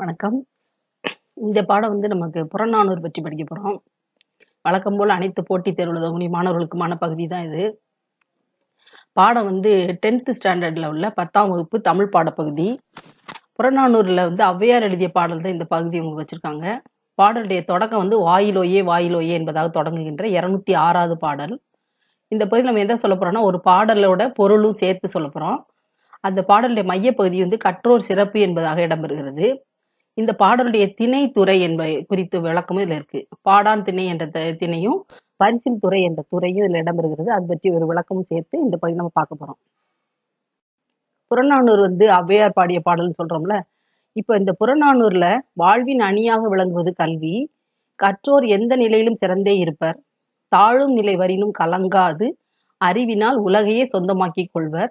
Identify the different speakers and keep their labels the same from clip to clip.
Speaker 1: வணக்கம் இந்த பாடம் வந்து நமக்கு புறநானூர் பற்றி படிக்க போகிறோம் வழக்கம் போல் அனைத்து போட்டித் தேர்வு தகுதி மாணவர்களுக்குமான பகுதி தான் இது பாடம் வந்து டென்த்து ஸ்டாண்டர்டில் உள்ள பத்தாம் வகுப்பு தமிழ் பாடப்பகுதி புறநானூரில் வந்து ஔவையார் எழுதிய பாடல் தான் இந்த பகுதி உங்களுக்கு வச்சுருக்காங்க பாடலுடைய தொடக்கம் வந்து வாயிலோயே வாயிலோயே என்பதாக தொடங்குகின்ற இரநூத்தி ஆறாவது பாடல் இந்த பகுதியில் நம்ம எதை சொல்ல போகிறோம்னா ஒரு பாடலோட பொருளும் சேர்த்து சொல்ல போகிறோம் அந்த பாடலுடைய மையப்பகுதி வந்து கற்றோர் சிறப்பு என்பதாக இடம்பெறுகிறது இந்த பாடலுடைய திணை துறை என்ப குறித்து விளக்கமும் இதுல இருக்கு பாடான் திணை என்ற திணையும் பரிசில் துறை என்ற துறையும் இதுல இடம்பெறுகிறது அது பற்றி ஒரு விளக்கமும் சேர்த்து இந்த பகுதி நம்ம பார்க்க போறோம் புறநானூர் வந்து அவ்வையார் பாடிய பாடல்னு சொல்றோம்ல இப்ப இந்த புறநானூர்ல வாழ்வின் அணியாக விளங்குவது கல்வி கற்றோர் எந்த நிலையிலும் சிறந்தே இருப்பர் தாழும் நிலை வரினும் கலங்காது அறிவினால் உலகையே சொந்தமாக்கி கொள்வர்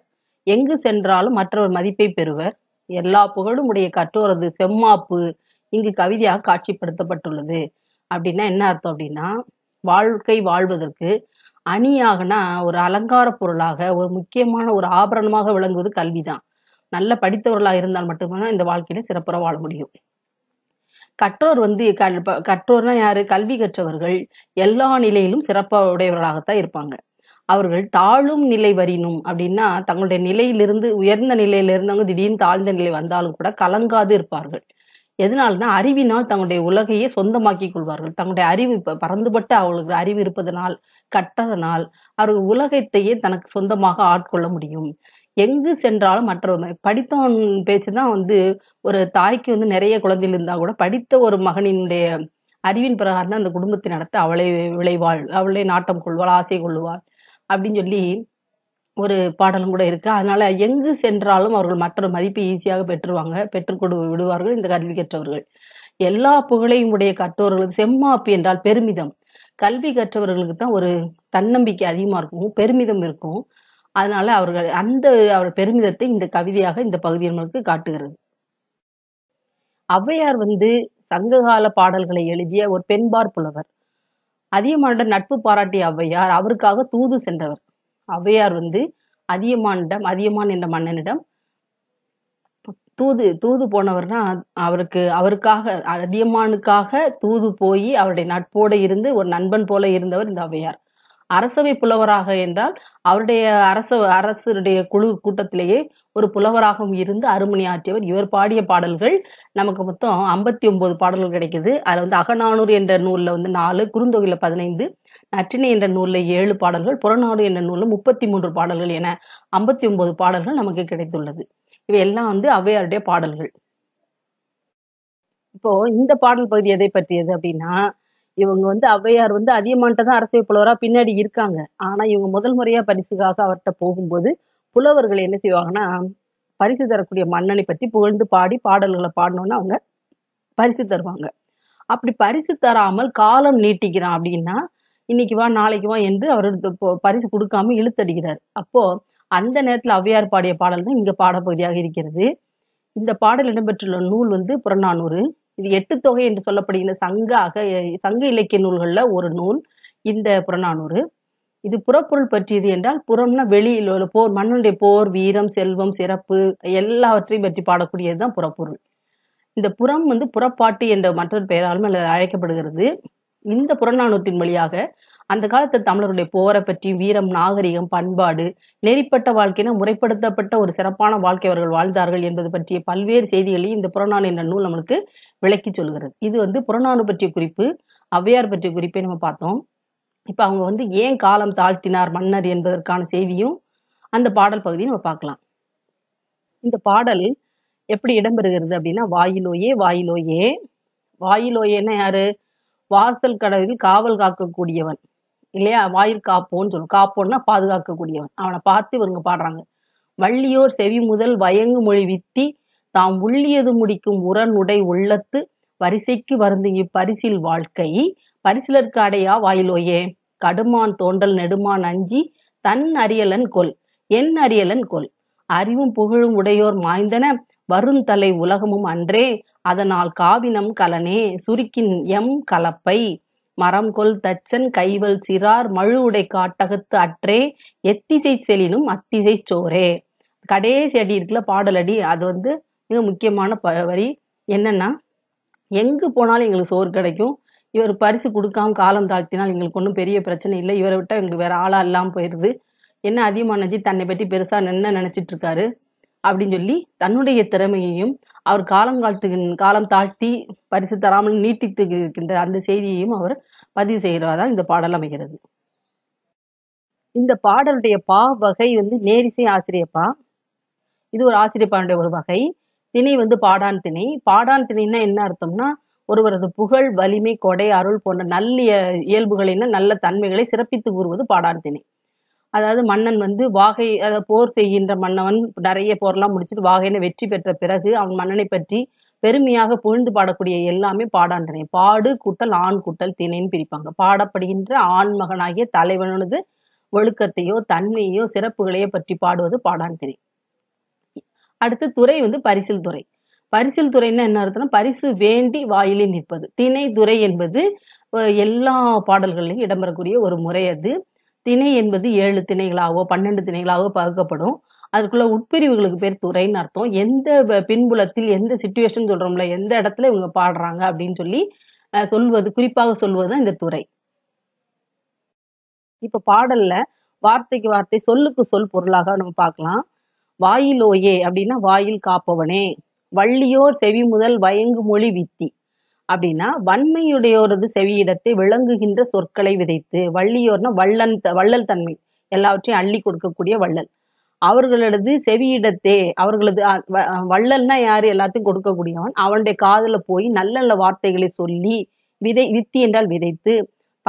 Speaker 1: எங்கு சென்றாலும் மற்றவர் மதிப்பை பெறுவர் எல்லா புகழும் உடைய கற்றோரது செம்மாப்பு இங்கு கவிதையாக காட்சிப்படுத்தப்பட்டுள்ளது அப்படின்னா என்ன அர்த்தம் அப்படின்னா வாழ்க்கை வாழ்வதற்கு அணியாகனா ஒரு அலங்கார பொருளாக ஒரு முக்கியமான ஒரு ஆபரணமாக விளங்குவது கல்விதான் நல்ல படித்தவர்களாக இருந்தால் மட்டும்தான் இந்த வாழ்க்கையில சிறப்புற வாழ முடியும் கற்றோர் வந்து கல் கற்றோர்னா யாரு கல்வி கற்றவர்கள் எல்லா நிலையிலும் சிறப்பாக உடையவர்களாகத்தான் இருப்பாங்க அவர்கள் தாழும் நிலை வரினும் அப்படின்னா தங்களுடைய நிலையிலிருந்து உயர்ந்த நிலையில இருந்தவங்க திடீர்னு தாழ்ந்த நிலை வந்தாலும் கூட கலங்காது இருப்பார்கள் எதனால்னா அறிவினால் தங்களுடைய உலகையே சொந்தமாக்கி கொள்வார்கள் தங்களுடைய அறிவு இப்ப பறந்துபட்டு அவர்களுக்கு அறிவு இருப்பதனால் கட்டதனால் அவர்கள் உலகத்தையே தனக்கு சொந்தமாக ஆட்கொள்ள முடியும் எங்கு சென்றாலும் மற்றவர் படித்தவன் பேச்சு தான் வந்து ஒரு தாய்க்கு வந்து நிறைய குழந்தைகள் இருந்தால் கூட படித்த ஒரு மகனினுடைய அறிவின் பிரகாரம் அந்த குடும்பத்தை நடத்த அவளை விளைவாள் அவளை நாட்டம் கொள்வாள் ஆசை கொள்வாள் அப்படின்னு சொல்லி ஒரு பாடலும் கூட இருக்குது அதனால் எங்கு சென்றாலும் அவர்கள் மற்ற மதிப்பை ஈஸியாக பெற்றுவாங்க பெற்றுக்கொண்டு விடுவார்கள் இந்த கல்வி கற்றவர்கள் எல்லா புகழையும் உடைய கற்றோர்களுக்கு செம்மாப்பு என்றால் பெருமிதம் கல்வி கற்றவர்களுக்கு தான் ஒரு தன்னம்பிக்கை அதிகமாக இருக்கும் பெருமிதம் இருக்கும் அதனால அவர்கள் அந்த அவர் பெருமிதத்தை இந்த கவிதையாக இந்த பகுதி நம்மளுக்கு காட்டுகிறது ஔவையார் வந்து சங்ககால பாடல்களை எழுதிய ஒரு பெண்பார் புலவர் அதியமானிடம் நட்பு பாராட்டிய ஔவையார் அவருக்காக தூது சென்றவர் ஔவையார் வந்து அதியமானிடம் அதியமான் என்ற மன்னனிடம் தூது தூது போனவர்னா அவருக்கு அவருக்காக அதியமானுக்காக தூது போய் அவருடைய நட்போடு இருந்து ஒரு நண்பன் போல இருந்தவர் இந்த ஔவையார் அரசவை புலவராக என்றால் அவருடைய அரச அரசருடைய குழு கூட்டத்திலேயே ஒரு புலவராகவும் இருந்து அருமணி ஆற்றியவர் இவர் பாடிய பாடல்கள் நமக்கு மொத்தம் ஐம்பத்தி ஒன்பது பாடல்கள் கிடைக்குது அதில் வந்து அகநானூர் என்ற நூலில் வந்து நாலு குறுந்தொகையில் பதினைந்து நற்றினை என்ற நூலில் ஏழு பாடல்கள் புறநாடு என்ற நூலில் முப்பத்தி மூன்று பாடல்கள் என ஐம்பத்தி ஒன்பது பாடல்கள் நமக்கு கிடைத்துள்ளது இவை எல்லாம் வந்து ஔவையாருடைய பாடல்கள் இப்போ இந்த பாடல் பகுதி எதை பற்றியது அப்படின்னா இவங்க வந்து ஔவையார் வந்து அதியமான்ட்ட தான் அரசியல் புலவராக பின்னாடி இருக்காங்க ஆனால் இவங்க முதல் முறையாக பரிசுக்காக அவர்கிட்ட போகும்போது புலவர்கள் என்ன செய்வாங்கன்னா பரிசு தரக்கூடிய மன்னனை பற்றி புகழ்ந்து பாடி பாடல்களை பாடணும்னு அவங்க பரிசு தருவாங்க அப்படி பரிசு தராமல் காலம் நீட்டிக்கிறான் அப்படின்னா இன்னைக்கு வா நாளைக்கு வா என்று அவர் பரிசு கொடுக்காம இழுத்தடிக்கிறார் அப்போ அந்த நேரத்தில் ஔவையார் பாடிய பாடல் தான் இங்கே பாடப்பகுதியாக இருக்கிறது இந்த பாடல் இடம்பெற்றுள்ள நூல் வந்து புறநானூறு இது எட்டு தொகை என்று சொல்லப்படுகின்ற சங்க அக சங்க இலக்கிய நூல்களில் ஒரு நூல் இந்த புறநானூறு இது புறப்பொருள் பற்றியது என்றால் புறம்னா வெளியில் உள்ள போர் மண்ணுடைய போர் வீரம் செல்வம் சிறப்பு எல்லாவற்றையும் பற்றி பாடக்கூடியது தான் புறப்பொருள் இந்த புறம் வந்து புறப்பாட்டு என்ற மற்றொரு பெயராலும் அழைக்கப்படுகிறது இந்த புறநானூற்றின் வழியாக அந்த காலத்து தமிழருடைய போரை பற்றி வீரம் நாகரிகம் பண்பாடு நெறிப்பட்ட வாழ்க்கையின முறைப்படுத்தப்பட்ட ஒரு சிறப்பான வாழ்க்கை அவர்கள் வாழ்ந்தார்கள் என்பது பற்றிய பல்வேறு செய்திகளையும் இந்த புறநானு என்ற நூல் நம்மளுக்கு விளக்கி சொல்கிறது இது வந்து புறநானு பற்றிய குறிப்பு ஔவையார் பற்றிய குறிப்பை நம்ம பார்த்தோம் இப்போ அவங்க வந்து ஏன் காலம் தாழ்த்தினார் மன்னர் என்பதற்கான செய்தியும் அந்த பாடல் பகுதியை நம்ம பார்க்கலாம் இந்த பாடல் எப்படி இடம்பெறுகிறது அப்படின்னா வாயிலோயே வாயிலோயே வாயிலோயேன்னா யாரு வாசல் கடவில் காவல் காக்கக்கூடியவன் இல்லையா வாயிற் காப்போன்னு சொல்லும் காப்போன்னா பாதுகாக்கக்கூடியவன் அவனை பார்த்து இவங்க பாடுறாங்க வள்ளியோர் செவி முதல் வயங்கு மொழி வித்தி தாம் உள்ளியது முடிக்கும் உடை உள்ளத்து வரிசைக்கு வருந்து இப்பரிசில் வாழ்க்கை பரிசிலருக்கு அடையா வாயிலோயே கடுமான் தோண்டல் நெடுமான் அஞ்சி தன் அரியலன் கொல் என் அரியலன் கொல் அறிவும் புகழும் உடையோர் மாய்ந்தன வருந்தலை உலகமும் அன்றே அதனால் காவினம் கலனே சுருக்கின் எம் கலப்பை மரம்கொல் தச்சன் கைவல் சிறார் மழு உடை காட்டகத்து அற்றே எத்திசை செலினும் அத்திசை சோரே கடைசி அடி இருக்குல்ல பாடல் அடி அது வந்து மிக முக்கியமான ப வரி என்னன்னா எங்கு போனாலும் எங்களுக்கு சோறு கிடைக்கும் இவர் பரிசு கொடுக்காம காலம் தாழ்த்தினால் எங்களுக்கு ஒன்றும் பெரிய பிரச்சனை இல்லை இவரை விட்டால் எங்களுக்கு வேற ஆளாக இல்லாமல் போயிடுது என்ன அதிகமானஜி தன்னை பற்றி பெருசாக என்ன நினச்சிட்டு இருக்காரு அப்படின்னு சொல்லி தன்னுடைய திறமையையும் அவர் காலம் காலத்து காலம் தாழ்த்தி பரிசு தராமல் நீட்டித்து இருக்கின்ற அந்த செய்தியையும் அவர் பதிவு செய்கிறதாக இந்த பாடல் அமைகிறது இந்த பாடலுடைய பா வகை வந்து நேரிசை ஆசிரியப்பா இது ஒரு ஆசிரியப்பாடைய ஒரு வகை திணை வந்து பாடான் திணை பாடான் திணைன்னா என்ன அர்த்தம்னா ஒருவரது புகழ் வலிமை கொடை அருள் போன்ற நல்ல இயல்புகளின நல்ல தன்மைகளை சிறப்பித்து கூறுவது பாடான் திணை அதாவது மன்னன் வந்து வாகை அதாவது போர் செய்கின்ற மன்னவன் நிறைய போர்லாம் முடிச்சுட்டு வாகையில வெற்றி பெற்ற பிறகு அவன் மன்னனை பற்றி பெருமையாக புகழ்ந்து பாடக்கூடிய எல்லாமே பாடாண்டனை பாடு கூட்டல் ஆண் கூட்டல் திணைன்னு பிரிப்பாங்க பாடப்படுகின்ற ஆண் மகனாகிய தலைவனது ஒழுக்கத்தையோ தன்மையோ சிறப்புகளையோ பற்றி பாடுவது பாடான் திணை அடுத்து துறை வந்து பரிசில் துறை பரிசில் துறைன்னா என்ன அர்த்தம்னா பரிசு வேண்டி வாயிலில் நிற்பது திணை துறை என்பது எல்லா பாடல்களிலும் இடம்பெறக்கூடிய ஒரு முறை அது திணை என்பது ஏழு திணைகளாகவோ பன்னெண்டு திணைகளாகவோ பகுக்கப்படும் அதுக்குள்ள உட்பிரிவுகளுக்கு பேர் துறைன்னு அர்த்தம் எந்த பின்புலத்தில் எந்த சுச்சுவேஷன் சொல்கிறோம்ல எந்த இடத்துல இவங்க பாடுறாங்க அப்படின்னு சொல்லி சொல்வது குறிப்பாக சொல்வது தான் இந்த துறை இப்போ பாடல்ல வார்த்தைக்கு வார்த்தை சொல்லுக்கு சொல் பொருளாக நம்ம பார்க்கலாம் வாயிலோயே அப்படின்னா வாயில் காப்பவனே வள்ளியோர் செவி முதல் வயங்கு மொழி வித்தி அப்படின்னா வன்மையுடையோரது செவியிடத்தை விளங்குகின்ற சொற்களை விதைத்து வள்ளியோர்னா வள்ளன் வள்ளல் தன்மை எல்லாவற்றையும் அள்ளி கொடுக்கக்கூடிய வள்ளல் அவர்களது செவியிடத்தே அவர்களது வள்ளல்னா யார் எல்லாத்தையும் கொடுக்கக்கூடியவன் அவனுடைய காதில் போய் நல்ல நல்ல வார்த்தைகளை சொல்லி விதை வித்தி என்றால் விதைத்து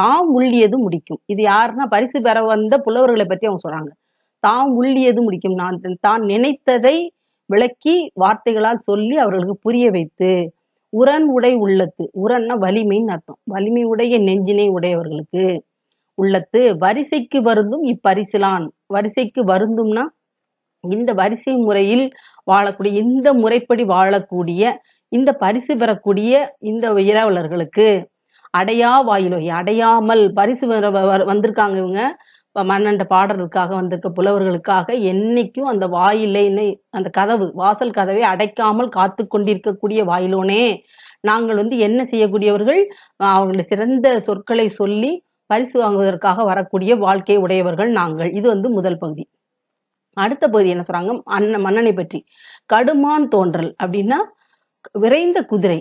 Speaker 1: தாம் உள்ளியது முடிக்கும் இது யாருன்னா பரிசு பெற வந்த புலவர்களை பற்றி அவங்க சொல்கிறாங்க தாம் உள்ளியது முடிக்கும் நான் தான் நினைத்ததை விளக்கி வார்த்தைகளால் சொல்லி அவர்களுக்கு புரிய வைத்து உரன் உடை உள்ளத்து உரன்னா வலிமைன்னு அர்த்தம் வலிமை உடைய நெஞ்சினை உடையவர்களுக்கு உள்ளத்து வரிசைக்கு வருந்தும் இப்பரிசிலான் வரிசைக்கு வருந்தும்னா இந்த வரிசை முறையில் வாழக்கூடிய இந்த முறைப்படி வாழக்கூடிய இந்த பரிசு பெறக்கூடிய இந்த இரவலர்களுக்கு அடையா வாயிலோய் அடையாமல் பரிசு வந்திருக்காங்க இவங்க மன்னண்ட பாடலுக்காக வந்திருக்க புலவர்களுக்காக என்னைக்கும் அந்த வாயிலை அந்த கதவு வாசல் கதவை அடைக்காமல் காத்து கொண்டிருக்கக்கூடிய வாயிலோனே நாங்கள் வந்து என்ன செய்யக்கூடியவர்கள் அவர்களுடைய சிறந்த சொற்களை சொல்லி பரிசு வாங்குவதற்காக வரக்கூடிய வாழ்க்கை உடையவர்கள் நாங்கள் இது வந்து முதல் பகுதி அடுத்த பகுதி என்ன சொல்றாங்க அண்ணன் மன்னனை பற்றி கடுமான் தோன்றல் அப்படின்னா விரைந்த குதிரை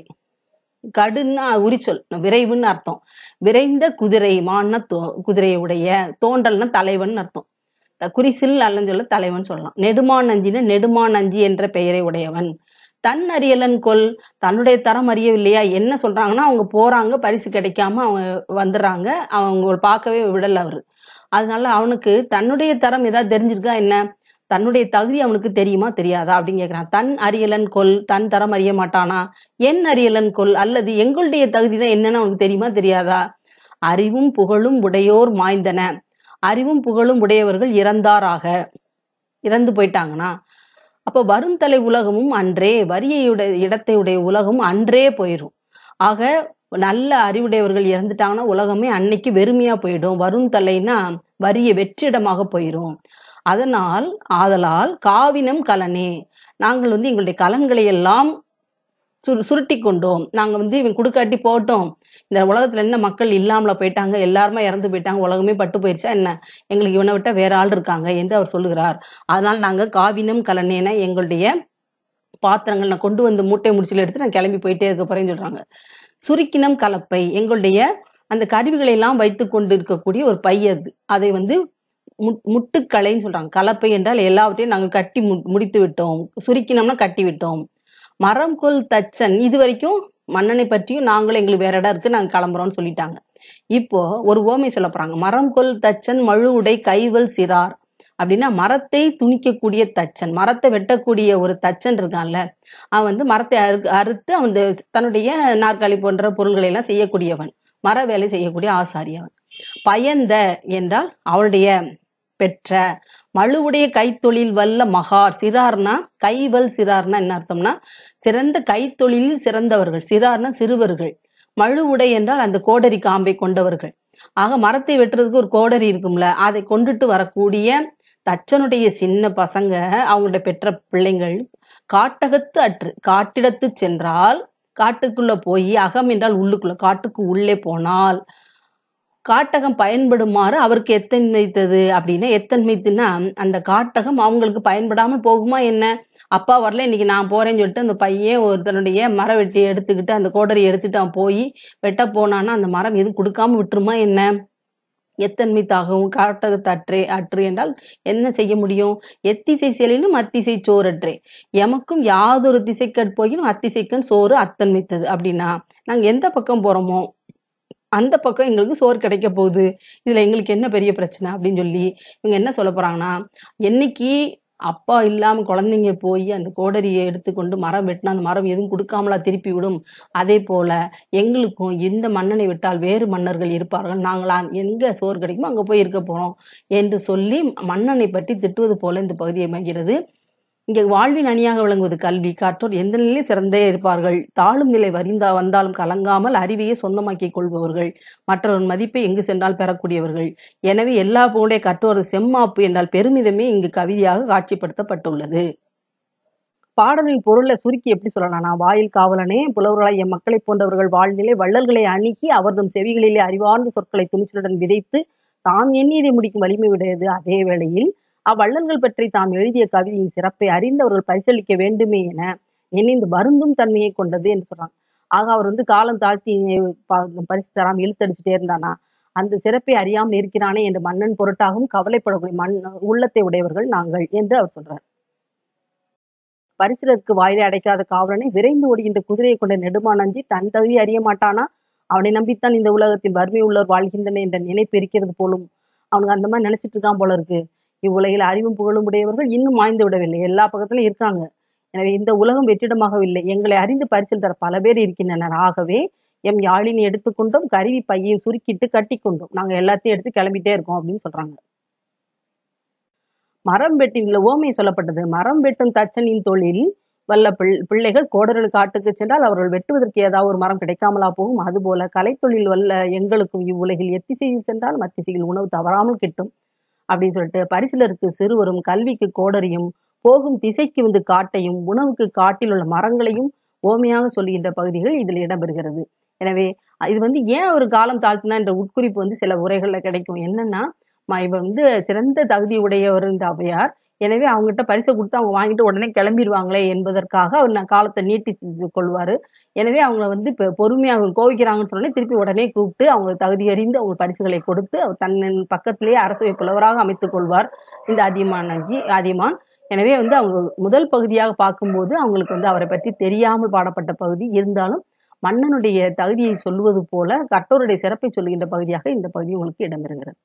Speaker 1: கடுன்னா உரிச்சொல் விரைவுன்னு அர்த்தம் விரைந்த குதிரை மான்னா குதிரையுடைய தோண்டல்னா தலைவன் அர்த்தம் குறிசில் அல்லன்னு சொல்ல தலைவன் சொல்லலாம் நெடுமான் அஞ்சின்னு நெடுமான் அஞ்சி என்ற பெயரை உடையவன் தன் அறியலன் கொல் தன்னுடைய தரம் அறியவில்லையா என்ன சொல்றாங்கன்னா அவங்க போறாங்க பரிசு கிடைக்காம அவங்க வந்துடுறாங்க அவங்க பார்க்கவே விடல அவரு அதனால அவனுக்கு தன்னுடைய தரம் ஏதாவது தெரிஞ்சிருக்கா என்ன தன்னுடைய தகுதி அவனுக்கு தெரியுமா தெரியாதா அப்படின்னு கேட்குறான் தன் அரியலன் கொல் தன் தரம் அறிய மாட்டானா என் அரியலன் கொல் அல்லது எங்களுடைய தகுதி தான் என்னன்னு அவனுக்கு தெரியுமா தெரியாதா அறிவும் புகழும் உடையோர் மாய்ந்தன அறிவும் புகழும் உடையவர்கள் இறந்தாராக இறந்து போயிட்டாங்கன்னா அப்போ வரும் தலை உலகமும் அன்றே வரியையுடைய இடத்தையுடைய உலகம் அன்றே போயிடும் ஆக நல்ல அறிவுடையவர்கள் இறந்துட்டாங்கன்னா உலகமே அன்னைக்கு வெறுமையா போயிடும் வரும் தலைன்னா வரிய வெற்றிடமாக போயிடும் அதனால் ஆதலால் காவினம் கலனே நாங்கள் வந்து எங்களுடைய கலன்களை எல்லாம் சுரு சுருட்டி கொண்டோம் நாங்கள் வந்து இவன் கொடுக்காட்டி போட்டோம் இந்த உலகத்தில் என்ன மக்கள் இல்லாமல் போயிட்டாங்க எல்லாருமே இறந்து போயிட்டாங்க உலகமே பட்டு போயிடுச்சா என்ன எங்களுக்கு இவனை விட்டால் வேற ஆள் இருக்காங்க என்று அவர் சொல்லுகிறார் அதனால் நாங்கள் காவினம் கலனேன எங்களுடைய பாத்திரங்கள் நான் கொண்டு வந்து மூட்டை முடிச்சில் எடுத்து நான் கிளம்பி போயிட்டே இருக்க போறேன்னு சொல்றாங்க சுருக்கினம் கலப்பை எங்களுடைய அந்த கருவிகளை எல்லாம் வைத்து கொண்டு இருக்கக்கூடிய ஒரு பையது அது அதை வந்து முட்டுக்கலைன்னு சொல்றாங்க கலப்பை என்றால் எல்லாவற்றையும் நாங்கள் கட்டி முடித்து விட்டோம் சுருக்கினோம்னா கட்டி விட்டோம் மரம் கொல் தச்சன் இது வரைக்கும் மன்னனை பற்றியும் நாங்களும் எங்களுக்கு வேற இடம் இருக்கு நாங்கள் கிளம்புறோம்னு சொல்லிட்டாங்க இப்போ ஒரு ஓமை சொல்ல போறாங்க மரம் கொல் தச்சன் மழு உடை கைவல் சிறார் அப்படின்னா மரத்தை துணிக்கக்கூடிய தச்சன் மரத்தை வெட்டக்கூடிய ஒரு தச்சன் இருக்கான்ல அவன் வந்து மரத்தை அறு அறுத்து அவன் தன்னுடைய நாற்காலி போன்ற பொருள்களை எல்லாம் செய்யக்கூடியவன் மர வேலை செய்யக்கூடிய ஆசாரி அவன் பயந்த என்றால் அவனுடைய பெற்ற மழுவுடைய கைத்தொழில் வல்ல மகார் சிறார்னா கைவல் சிறார்னா என்ன அர்த்தம்னா சிறந்த கைத்தொழிலில் சிறந்தவர்கள் சிறார்னா சிறுவர்கள் மழுவுடை என்றால் அந்த கோடரி காம்பை கொண்டவர்கள் ஆக மரத்தை வெட்டுறதுக்கு ஒரு கோடரி இருக்கும்ல அதை கொண்டுட்டு வரக்கூடிய தச்சனுடைய சின்ன பசங்க அவங்களோட பெற்ற பிள்ளைங்கள் காட்டகத்து அற்று காட்டிடத்து சென்றால் காட்டுக்குள்ள போய் அகம் என்றால் உள்ளுக்குள்ள காட்டுக்கு உள்ளே போனால் காட்டகம் பயன்படுமாறு அவருக்கு எத்தன் அப்படின்னா எத்தன் அந்த காட்டகம் அவங்களுக்கு பயன்படாமல் போகுமா என்ன அப்பா வரல இன்னைக்கு நான் போறேன்னு சொல்லிட்டு அந்த பையன் ஒருத்தனுடைய மரம் வெட்டி எடுத்துக்கிட்டு அந்த கோடரி எடுத்துட்டு அவன் போய் வெட்ட போனான்னா அந்த மரம் எதுவும் கொடுக்காம விட்டுருமா என்ன எத்தன்மைத்தாகவும் அற்றே அற்று என்றால் என்ன செய்ய முடியும் எத்திசை செயலிலும் அத்திசை சோறற்றே எமக்கும் யாதொரு திசைக்கட் போயினும் அத்திசைக்கன் சோறு அத்தன்மைத்தது அப்படின்னா நாங்கள் எந்த பக்கம் போகிறோமோ அந்த பக்கம் எங்களுக்கு சோறு கிடைக்க போகுது இதில் எங்களுக்கு என்ன பெரிய பிரச்சனை அப்படின்னு சொல்லி இவங்க என்ன சொல்ல போகிறாங்கன்னா என்னைக்கு அப்பா இல்லாமல் குழந்தைங்க போய் அந்த கோடரியை எடுத்துக்கொண்டு மரம் வெட்டினா அந்த மரம் எதுவும் கொடுக்காமலா திருப்பி விடும் அதே போல் எங்களுக்கும் இந்த மன்னனை விட்டால் வேறு மன்னர்கள் இருப்பார்கள் நாங்களா எங்கே சோறு கிடைக்குமோ அங்கே போய் இருக்க போகிறோம் என்று சொல்லி மன்னனை பற்றி திட்டுவது போல இந்த பகுதியை அமைகிறது இங்கே வாழ்வின் அணியாக விளங்குவது கல்வி கற்றோர் எந்த நிலையிலும் சிறந்தே இருப்பார்கள் தாழும் நிலை வரிந்தா வந்தாலும் கலங்காமல் அறிவையே சொந்தமாக்கிக் கொள்பவர்கள் மற்றவர் மதிப்பை எங்கு சென்றால் பெறக்கூடியவர்கள் எனவே எல்லா புகழே கற்றோர் செம்மாப்பு என்றால் பெருமிதமே இங்கு கவிதையாக காட்சிப்படுத்தப்பட்டுள்ளது பாடலின் பொருளை சுருக்கி எப்படி நான் வாயில் காவலனே புலவர்களாய் என் மக்களை போன்றவர்கள் வாழ்நிலை வள்ளல்களை அணுகி அவர்தம் செவிகளிலே அறிவார்ந்த சொற்களை துணிச்சலுடன் விதைத்து தாம் எண்ணியதை முடிக்கும் வலிமை விடையது அதே வேளையில் அவ்வள்ளல்கள் பற்றி தாம் எழுதிய கவிதையின் சிறப்பை அறிந்தவர்கள் பரிசளிக்க வேண்டுமே என இணைந்து வருந்தும் தன்மையை கொண்டது என்று சொல்றாங்க ஆக அவர் வந்து காலம் தாழ்த்தி பரிசு தராமல் இழுத்தடிச்சுட்டே இருந்தானா அந்த சிறப்பை அறியாமல் இருக்கிறானே என்று மன்னன் பொருட்டாகவும் கவலைப்படக்கூடிய மண் உள்ளத்தை உடையவர்கள் நாங்கள் என்று அவர் சொல்றார் பரிசிலருக்கு வாயிலை அடைக்காத காவலனை விரைந்து ஓடுகின்ற குதிரையை கொண்ட நெடுமானஞ்சி தன் தகுதி அறிய மாட்டானா அவனை நம்பித்தான் இந்த உலகத்தில் வறுமை உள்ளவர் வாழ்கின்றன என்ற நினைப்பு இருக்கிறது போலும் அவனுக்கு அந்த மாதிரி நினைச்சிட்டு இருக்கான் போல இருக்கு இவ்வுலகில் அறிவும் புகழும் உடையவர்கள் இன்னும் மாய்ந்து விடவில்லை எல்லா பக்கத்திலும் இருக்காங்க எனவே இந்த உலகம் வெற்றிடமாகவில்லை எங்களை அறிந்து பரிசில் தர பல பேர் இருக்கின்றனர் ஆகவே எம் யாழினி எடுத்துக்கொண்டோம் கருவி பையை சுருக்கிட்டு கட்டி கொண்டோம் நாங்கள் எல்லாத்தையும் எடுத்து கிளம்பிட்டே இருக்கோம் அப்படின்னு சொல்றாங்க மரம் வெட்டின்ல ஓமை சொல்லப்பட்டது மரம் வெட்டும் தச்சனின் தொழில் வல்ல பிள்ளைகள் கோடரன் காட்டுக்கு சென்றால் அவர்கள் வெட்டுவதற்கு ஏதாவது ஒரு மரம் கிடைக்காமலா போகும் அதுபோல கலைத்தொழில் வல்ல எங்களுக்கும் இவ்வுலகில் எத்திசையில் சென்றால் மத்திசையில் உணவு தவறாமல் கிட்டும் அப்படின்னு சொல்லிட்டு பரிசிலருக்கு சிறுவரும் கல்விக்கு கோடரியும் போகும் திசைக்கு வந்து காட்டையும் உணவுக்கு காட்டில் உள்ள மரங்களையும் ஓமையாக சொல்லுகின்ற பகுதிகள் இதில் இடம்பெறுகிறது எனவே இது வந்து ஏன் ஒரு காலம் தாழ்த்தினா என்ற உட்குறிப்பு வந்து சில உரைகளில் கிடைக்கும் என்னன்னா இவர் வந்து சிறந்த தகுதி உடையவர் இந்த அவையார் எனவே அவங்ககிட்ட பரிசை கொடுத்து அவங்க வாங்கிட்டு உடனே கிளம்பிடுவாங்களே என்பதற்காக அவர் நான் காலத்தை நீட்டி கொள்வார் எனவே அவங்கள வந்து இப்போ பொறுமையாக அவங்க கோவிக்கிறாங்கன்னு சொன்னோடனே திருப்பி உடனே கூப்பிட்டு அவங்களுக்கு தகுதி அறிந்து அவங்க பரிசுகளை கொடுத்து அவர் தன்னின் பக்கத்திலேயே அரசவை புலவராக அமைத்துக் கொள்வார் இந்த அதியமான் நஞ்சி அதியமான் எனவே வந்து அவங்க முதல் பகுதியாக பார்க்கும்போது அவங்களுக்கு வந்து அவரை பற்றி தெரியாமல் பாடப்பட்ட பகுதி இருந்தாலும் மன்னனுடைய தகுதியை சொல்லுவது போல கட்டோருடைய சிறப்பை சொல்லுகின்ற பகுதியாக இந்த பகுதி உங்களுக்கு இடம்பெறுகிறது